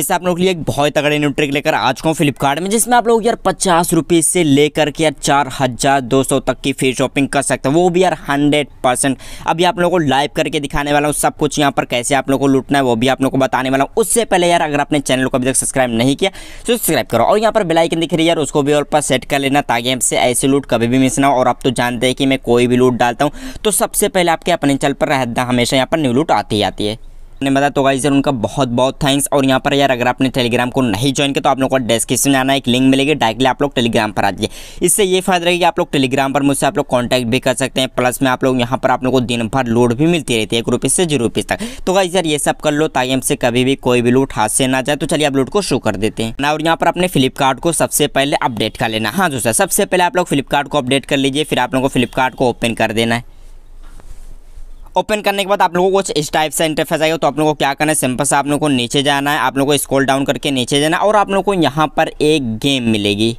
इससे आप लोग लिए एक बहुत तगड़े न्यू ट्रिक लेकर आ चुका हूँ फ्लिपकार्ट में जिसमें आप लोग यार पचास रुपीज़ से लेकर के यार चार हज़ार दो सौ तक की फ्री शॉपिंग कर सकते हैं वो भी यार हंड्रेड परसेंट अभी आप लोगों को लाइव करके दिखाने वाला हूँ सब कुछ यहाँ पर कैसे आप लोगों को लूटना है वो भी आप लोगों को बताने वाला हूँ उससे पहले यार अगर आपने चैनल को अभी तक सब्सक्राइब नहीं किया तो सब्सक्राइब करो और यहाँ पर बेलाइकन दिख रही है यार उसको भी और पर सेट कर लेना ताकि आपसे ऐसे लूट कभी भी मिस ना हो और आप तो जानते हैं कि मैं कोई भी लूट डालता हूँ तो सबसे पहले आपके अपने चैनल पर रहता हमेशा यहाँ पर न्यू लूट आती आती है आपने बताया तो गाइज उनका बहुत बहुत थैंक्स और यहाँ पर यार अगर आपने टेलीग्राम को नहीं ज्वाइन किया तो आप लोग को डिस्क्रिप्शन में आना एक लिंक मिलेगी डायरेक्टली आप लोग टेलीग्राम पर आ जाइए इससे ये फायदा रहेगा कि आप लोग टेलीग्राम पर मुझसे आप लोग कॉन्टैक्ट भी कर सकते हैं प्लस में आप लोग यहाँ पर आप लोग को दिन भर लोड भी मिलती रहती है एक रुपीज़ से जीरो रुपीज़ तक तो गाइज सर ये सब कर लो ताकि हमसे कभी भी कोई भी लूट हाथ से ना जाए तो चलिए आप लूट को शुरू कर देते हैं ना और यहाँ पर अपने फ्लिपकार्ट को सबसे पहले अपडेट कर लेना हाँ जो सर सबसे पहले आप लोग फ्लिपकार्ट को अपडेट कर लीजिए फिर आप लोग को फ्लिपकार्ट को ओपन कर देना है ओपन करने के बाद आप लोगों को कुछ इस टाइप से इंटरफेस आएगा तो आप लोगों को क्या करना है सिंपल से आप लोगों को नीचे जाना है आप लोगों को स्क्रॉल डाउन करके नीचे जाना है और आप लोगों को यहाँ पर एक गेम मिलेगी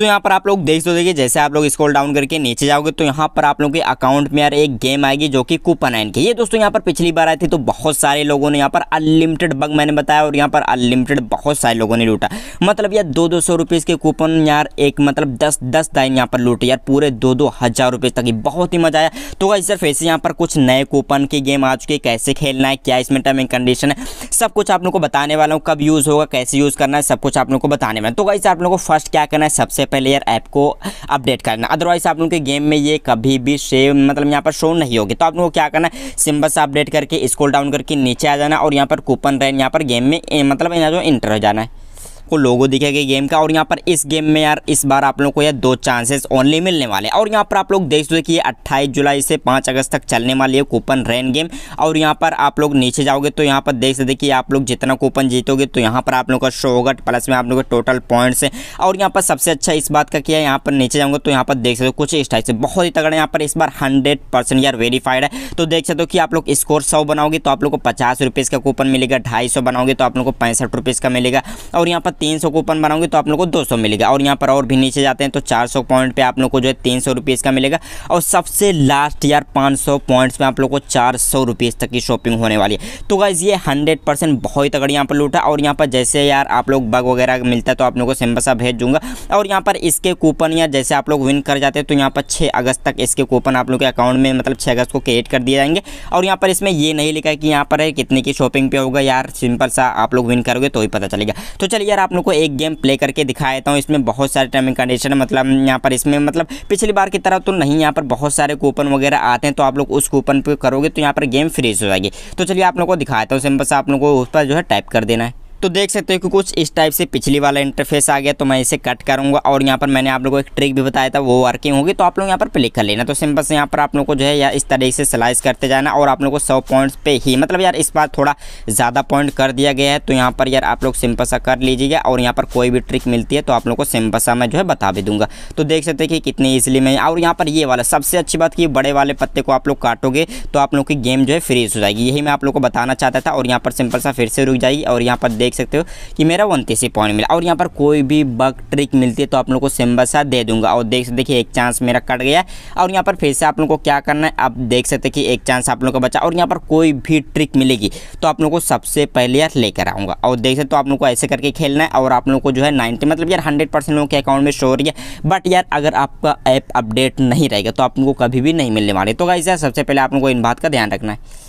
तो यहाँ पर आप लोग देख तो देखिए जैसे आप लोग स्क्रॉल डाउन करके नीचे जाओगे तो यहाँ पर आप लोगों के अकाउंट में यार एक गेम आएगी जो कि कूपन आइन की ये दोस्तों यहाँ पर पिछली बार आई थी तो बहुत सारे लोगों ने यहाँ पर अनलिमिटेड बग मैंने बताया और यहाँ पर अनलिमिटेड बहुत सारे लोगों ने लूटा मतलब यार दो दो सौ रुपीज़ के कूपन यार एक मतलब दस दस दाइन यहाँ पर लूटे यार पूरे दो दो हज़ार रुपये तक ही बहुत ही मज़ा आया तो वही सर फिर से यहाँ पर कुछ नए कूपन की गेम आ चुकी है कैसे खेलना है क्या इसमें टर्म एंड कंडीशन है सब कुछ आप लोग को बताने वाला हूँ कब यूज़ होगा कैसे यूज़ करना है सब कुछ आप लोग को बताने वाला तो गाइस आप लोग को फर्स्ट क्या करना है सबसे प्लेयर ऐप को अपडेट करना अदरवाइज आप लोग के गेम में ये कभी भी सेव मतलब यहाँ पर शो नहीं होगी तो आप लोगों को क्या करना है सिम्बल से अपडेट करके स्कोल डाउन करके नीचे आ जाना और यहाँ पर कूपन रहे यहाँ पर गेम में मतलब जो इंटर हो जाना है आपको लोगो दिखेगा गेम का और यहाँ पर इस गेम में यार इस बार आप लोग को यार दो चांसेस ओनली मिलने वाले और यहाँ पर आप लोग देख सकते कि ये अट्ठाईस जुलाई से पाँच अगस्त तक चलने वाली है कूपन रेन गेम और यहाँ पर आप लोग नीचे जाओगे तो यहाँ पर देख सकते कि आप लोग जितना कूपन जीतोगे तो यहाँ पर आप लोग का शो होगा प्लस में आप लोग का टोटल पॉइंट्स है और यहाँ पर सबसे अच्छा इस बात का किया यहाँ पर नीचे जाऊँगा तो यहाँ पर देख सकते हो कुछ इस टाइप से बहुत ही तगड़ा यहाँ पर इस बार हंड्रेड परसेंट यार वेरीफाइड है तो देख सकते हो कि आप लोग स्कोर सौ बनाओगे तो आप लोग को पचास रुपीज़ का कूपन मिलेगा ढाई सौ बनाओगे तो आप लोग को पैंसठ रुपीज़ का मिलेगा और यहाँ पर तीन सौ कूपन बनाऊंगी तो आप लोग को दो सौ मिलेगा और यहाँ पर और भी नीचे जाते हैं तो चार सौ पॉइंट पर आप लोग को जो है तीन सौ रुपीज़ का मिलेगा और सबसे लास्ट यार पाँच सौ पॉइंट्स में आप लोग को चार सौ रुपीज़ तक की शॉपिंग होने वाली है तो गाइज ये हंड्रेड परसेंट बहुत तगड़ी यहाँ पर लूटा और यहाँ पर जैसे यार आप लोग बग वगैरह मिलता है तो आप लोग को सिम्बसा भेज दूंगा और यहाँ पर इसके कूपन या जैसे आप लोग विन कर जाते हैं तो यहाँ पर छः अगस्त तक इसके कूपन आप लोग के अकाउंट में मतलब छः अगस्त को क्रिएट कर दिए जाएंगे और यहाँ पर इसमें ये नहीं लिखा है कि यहाँ पर है कितने की शॉपिंग पे होगा यार सिंपल सा आप लोग विन करोगे तो ही पता चलेगा तो चलिए यार आप लोग को एक गेम प्ले करके दिखा देता हूँ इसमें बहुत सारे टर्म एंड कंडीशन मतलब यहाँ पर इसमें मतलब पिछली बार की तरह तो नहीं यहाँ पर बहुत सारे कूपन वगैरह आते हैं तो आप लोग उस कूपन पर करोगे तो यहाँ पर गेम फ्रीज हो जाएगी तो चलिए आप लोग को दिखाता हूँ सिंपल से आप लोग को उस पर जो है टाइप कर देना है तो देख सकते हो कि कुछ इस टाइप से पिछली वाला इंटरफेस आ गया तो मैं इसे कट करूंगा और यहाँ पर मैंने आप लोगों को एक ट्रिक भी बताया था वो वर्किंग होगी तो आप लोग यहाँ पर क्लिक कर लेना तो सिंपल से यहाँ पर आप लोग को जो है या इस तरीके से स्लाइस करते जाना और आप लोग को सौ पॉइंट्स पे ही मतलब यार इस बार थोड़ा ज़्यादा पॉइंट कर दिया गया है तो यहाँ पर यार आप लोग सिंपल सा कर लीजिएगा और यहाँ पर कोई भी ट्रिक मिलती है तो आप लोग को सिंपल सा मैं जो है बता भी दूंगा तो देख सकते हैं कि कितनी ईजिली मैं और यहाँ पर ये वाला सबसे अच्छी बात कि बड़े वाले पत्ते को आप लोग काटोगे तो आप लोग की गेम जो है फ्रीज हो जाएगी यही मैं आप लोग को बताना चाहता था और यहाँ पर सिंपल सा फिर से रुक जाएगी और यहाँ पर देख सकते हो कि मेरा उनतीस ही पॉइंट मिला और यहाँ पर कोई भी बग ट्रिक मिलती है तो आप लोग को सिम्बल सा दे दूंगा और देख सकते एक चांस मेरा कट गया और यहाँ पर फिर से आप लोग को क्या करना है आप देख सकते कि एक चांस आप लोग का बचा और यहाँ पर कोई भी ट्रिक मिलेगी तो आप लोग को सबसे पहले यार लेकर आऊँगा और देख सकते तो आप लोग को ऐसे करके खेलना है और आप लोग को जो है नाइन्टी मतलब यार हंड्रेड परसेंट लोगों के अकाउंट में शो हो रही है बट यार अगर आपका ऐप अपडेट नहीं रहेगा तो आप लोग को कभी भी नहीं मिलने वाले तो गाइज यार सबसे पहले आप लोग को इन बात का ध्यान रखना है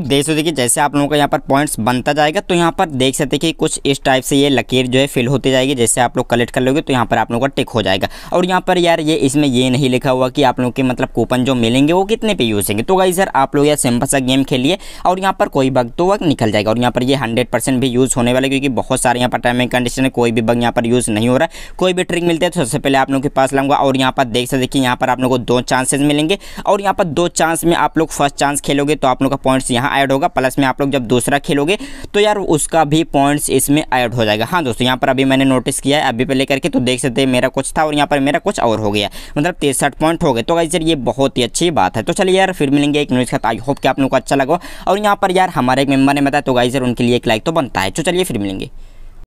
देख सकते देखिए जैसे आप लोगों का यहाँ पर पॉइंट्स बनता जाएगा तो यहाँ पर देख सकते कि कुछ इस टाइप से ये लकीर जो है फिल होती जाएगी जैसे आप लोग कलेक्ट कर लोगे तो यहाँ पर आप लोगों का टिक हो जाएगा और यहाँ पर यार ये इसमें ये नहीं लिखा हुआ कि आप लोगों के मतलब कूपन जो मिलेंगे वो कितने पे यूज होंगे तो वही सर आप लोग यार सिंपल सा गेम खेलिए और यहाँ पर कोई बग तो वक्त निकल जाएगा और यहाँ पर ये हंड्रेड भी यूज़ होने वाला है क्योंकि बहुत सारे यहाँ पर टाइमिंग कंडीशन है कोई भी बग यहाँ पर यूज़ नहीं हो रहा है कोई भी ट्रिक मिलता है तो सबसे पहले आप लोग के पास लाऊंगा और यहाँ पर देख सकते देखिए यहाँ पर आप लोग को दो चांसेज मिलेंगे और यहाँ पर दो चांस में आप लोग फर्स्ट चांस खेलोगे तो आप लोग का पॉइंट्स यहाँ यहाँ ऐड होगा प्लस में आप लोग जब दूसरा खेलोगे तो यार उसका भी पॉइंट्स इसमें ऐड हो जाएगा हाँ दोस्तों यहाँ पर अभी मैंने नोटिस किया है अभी लेकर के तो देख सकते हैं मेरा कुछ था और यहाँ पर मेरा कुछ और हो गया मतलब तिरसठ पॉइंट हो गए तो यार ये बहुत ही अच्छी बात है तो चलिए यार फिर मिलेंगे एक न्यूज़ का आई होप कि आप लोग को अच्छा लगा और यहाँ पर यार हमारे एक मेम्बर ने बताया तो गाइजर उनके लिए एक लाइक तो बनता है तो चलिए फिर मिलेंगे